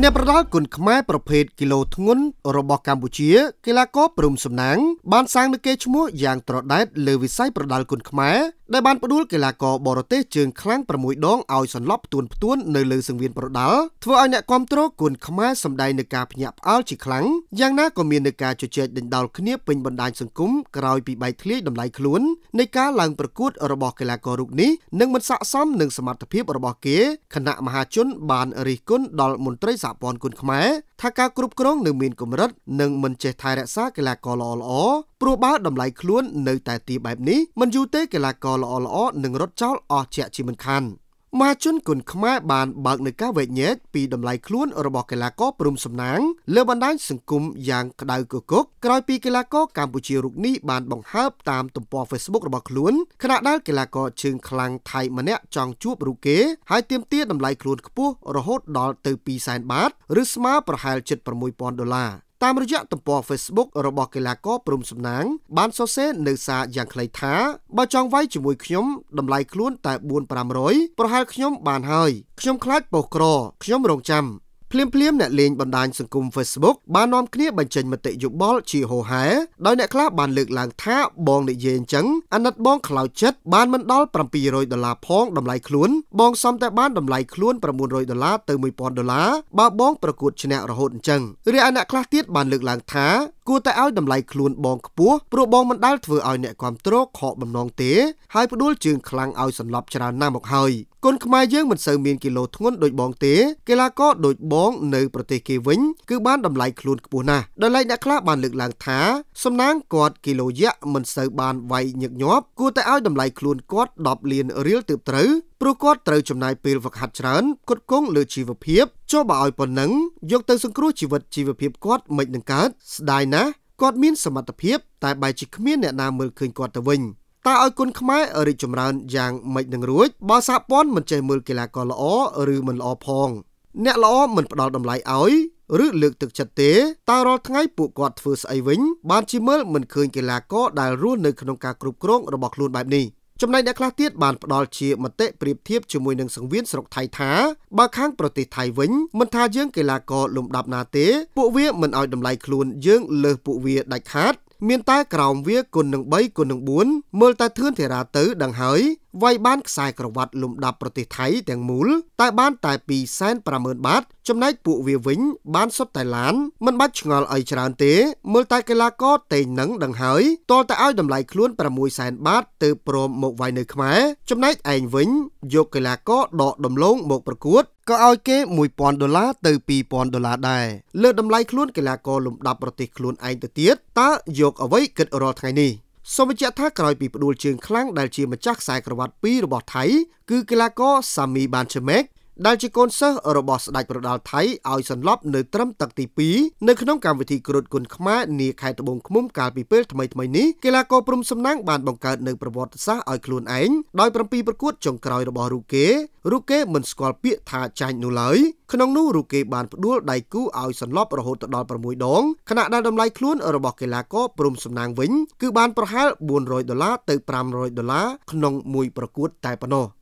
អ្នកប្រដាល់គុនខ្មែរប្រភេទគីឡូធ្ងន់របស់កម្ពុជាកីឡាករព្រំសំណាងបានសាងនូវកេរ្តិ៍ឈ្មោះយ៉ាងត្រដែតលើវិស័យប្រដាល់គុនខ្មែរដែលបានផ្ដួលកីឡាករបរទេសជើងខ្លាំង6ដងឲ្យសន្លប់ទួនផ្ទួននៅលើសង្វៀនប្រដាល់ធ្វើឲ្យអ្នកគាំទ្រគុនខ្មែរសម្ដែងនឹងការភ្ញាក់ផ្អើលជាខ្លាំងយ៉ាងណាក៏មាននឹងការជជែកដេញដោលគ្នាពេញបណ្ដាញសង្គមក្រោយពីបែកធ្លាយតម្លៃខ្លួននៃការឡើងប្រកួតរបស់កីឡាកររូបនេះនិងមិនស័ក្តិសមនឹងសមត្ថភាពរបស់គេគណៈមហាជនបានរិះគន់ដល់មន្ត្រីសហព័ន្ធគុនខ្មែរថាការគ្រប់គ្រងនៅមានកម្រិតនិងមិនចេះថែរក្សាកីឡាករល្អៗព្រោះបើតម្លៃខ្លួននៅតែទាបបែបនេះមិនយូរទេកីឡាករល្អល្អនឹងរត់ចោលអស់ជាជាមិនខានមហាជនគុនខ្មែរបានបើកនៅការវែកញែកពីតម្លៃខ្លួនរបស់កីឡាករព្រំសំណាងលើបណ្ដាញសង្គមយ៉ាងក្តៅគគុកក្រោយពីកីឡាករកម្ពុជារូបនេះបានបង្ហើបតាមទំព័រ Facebook របស់ខ្លួនខណៈដែលកីឡាករជើងខ្លាំងថៃម្នាក់ចង់ជួបរូបគេហើយទាមទារតម្លៃខ្លួនខ្ពស់រហូតដល់ទៅ200,000បាតឬស្មើប្រហែល76000ដុល្លារតាមរយៈទំព័រ Facebook របស់កីឡាករព្រំសំណាងបានសរសេរនៅសារយ៉ាងខ្លីថាបើចង់វាយជាមួយខ្ញុំតម្លៃខ្លួនតែ4 500ប្រហែលខ្ញុំបានហើយខ្ញុំខ្លាចបោះក្រខ្ញុំរងចាំភ្លាមភ្លាមអ្នកលេងបណ្ដាញសង្គម Facebook បាននាំគ្នាបញ្ចេញមតិយោបល់ជាហូហែដោយអ្នកខ្លះបានលើកឡើងថាបងនិយាយអញ្ចឹងអាណិតបងខ្លោចចិត្តបានមិនដល់700ដុល្លារផងតម្លៃខ្លួនបងសមតែបានតម្លៃខ្លួន900ដុល្លារទៅ1000ដុល្លារបើបងប្រកួតឈ្នះរហូតអញ្ចឹងរីឯអ្នកខ្លះទៀតបានលើកឡើងថាគួរតែឲ្យតម្លៃខ្លួនបងខ្ពស់ព្រោះបងមិនដាល់ធ្វើឲ្យអ្នកគ្រប់គ្រងខកបំណងទេហើយផ្ដួលជើងខ្លាំងឲ្យសន្លប់ច្រើនណាស់មកហើយគុនខ្មែរយើងមិនសូវមានគីឡូធ្ងន់ដូចបងទេកីឡាករដូចបងនៅប្រទេសគេវិញគឺបានតម្លៃខ្លួនខ្ពស់ណាស់ដោយឡែកអ្នកខ្លះបានលើកឡើងថាសំណាងគាត់គីឡូយៈមិនសូវបានវាយញឹកញាប់គួរតែឲ្យតម្លៃខ្លួនគាត់10លានរៀលទើបត្រូវព្រោះគាត់ត្រូវចំណាយពេលហ្វឹកហាត់ច្រើនគ្រប់គងលើ ជីវភាពចុះបើឲ្យប៉ុណ្ណឹងយកទៅសង្គ្រោះជីវិតជីវភាពគាត់មិននឹងកើតស្ដាយណាស់គាត់មានសមត្ថភាព តែបែរជាគ្មាន អ្នកណាមើលឃើញគាត់ទៅវិញតើឲ្យគុណខ្មែររីកចម្រើនយ៉ាងមិននឹងរួចបើសហព័ន្ធមិនចេះមើលកីឡាករល្អឬមិនល្អផង អ្នកល្អមិនផ្ដល់តម្លៃឲ្យឬលើកទឹកចិត្តទេតើរាល់ថ្ងៃពួកគាត់ធ្វើស្អីវិញបានជាមើលមិនឃើញកីឡាករដែលរស់នៅក្នុងការគ្រប់គ្រងរបស់ខ្លួនបែបនេះចំណែកអ្នកខ្លះទៀតបានផ្ដល់ជាមតិប្រៀបធៀបជាមួយនឹងសង្វៀនស្រុកថៃថាបើខាងប្រទេសថៃវិញមិនថាយើងកីឡាករលំដាប់ណាទេពួកវាមិនឲ្យតម្លៃខ្លួនយើងលើសពួកវាដាច់ខាតមានតែក្រោមវាគុណនឹង3គុណនឹង4មើលតែធឿនធារាទៅដឹងហើយវាយបានខ្សែក្រវ៉ាត់លំដាប់ប្រទេសថៃទាំងមូលតែបានតែ250,000បាត ចំណែកពួកវាវិញ បានសុទ្ធតែឡាន មិនបាច់ឆ្ងល់អីច្រើនទេ មើលតែកីឡាករតេងនឹងដឹងហើយតលតែឲ្យតម្លៃខ្លួន600,000បាតទើបព្រមមកវាយនៅខ្មែរ ចំណែកឯងវិញ យកកីឡាករដកដំឡូងមកប្រកួតក៏ឲ្យគេ1000ដុល្លារទៅ2000ដុល្លារដែរលើតម្លៃខ្លួនកីឡាករលំដាប់ប្រទេសខ្លួនឯងទៅទៀតតើយកអ្វីគិតរាល់ថ្ងៃនេះសូមបញ្ជាក់ថាក្រោយពីផ្ដួលជើងខ្លាំងដែលជាម្ចាស់ខ្សែក្រវ៉ាត់2របស់ថៃគឺកីឡាករសាមីបានឆេមេកដែលជាកូនសិស្សរបស់ស្ដេចប្រដាល់ថៃឲ្យសន្លប់នៅត្រឹមទឹកទី2នៅក្នុងកម្មវិធីគ្រូតគុណខ្មែរនាខេត្តត្បូងឃ្មុំកាលពីពេលថ្មីៗនេះកីឡាករព្រំសំណាងបានបង្កើតនៅប្រវត្តិសាស្ត្រឲ្យខ្លួនឯងដោយ7ប្រកួតចុងក្រោយរបស់រូគេរូគេ មិនស្គាល់ពាក្យថាចាញ់នោះឡើយក្នុងនោះរូគេបានផ្ដួលដៃគូឲ្យសន្លប់រហូតដល់6ដងខណៈដែលតម្លៃខ្លួនរបស់កីឡាករព្រំសំណាងវិញគឺបានប្រហែល400ដុល្លារទៅ500ដុល្លារក្នុងមួយប្រកួតតែប៉ុណ្ណោះ។